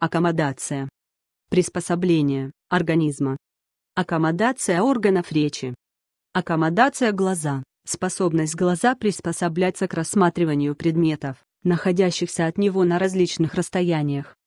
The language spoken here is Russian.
аккомодация, приспособление организма, аккомодация органов речи, аккомодация глаза, способность глаза приспосабляться к рассматриванию предметов, находящихся от него на различных расстояниях,